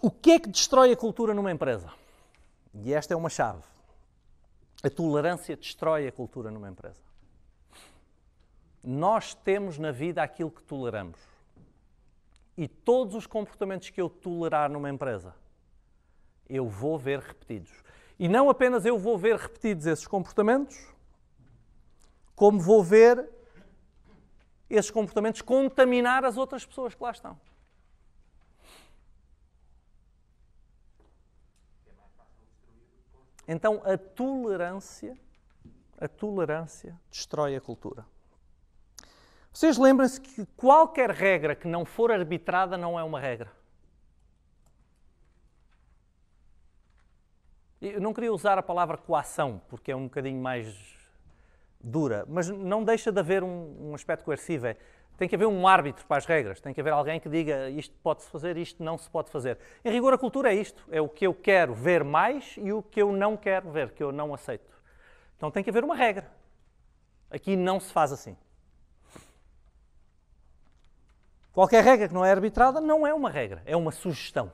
O que é que destrói a cultura numa empresa? E esta é uma chave. A tolerância destrói a cultura numa empresa. Nós temos na vida aquilo que toleramos. E todos os comportamentos que eu tolerar numa empresa, eu vou ver repetidos. E não apenas eu vou ver repetidos esses comportamentos, como vou ver esses comportamentos contaminar as outras pessoas que lá estão. Então a tolerância, a tolerância destrói a cultura. Vocês lembram-se que qualquer regra que não for arbitrada não é uma regra. Eu não queria usar a palavra coação, porque é um bocadinho mais dura, mas não deixa de haver um, um aspecto coercivo. É tem que haver um árbitro para as regras, tem que haver alguém que diga isto pode-se fazer, isto não se pode fazer. Em rigor, a cultura é isto: é o que eu quero ver mais e o que eu não quero ver, que eu não aceito. Então tem que haver uma regra. Aqui não se faz assim. Qualquer regra que não é arbitrada não é uma regra, é uma sugestão.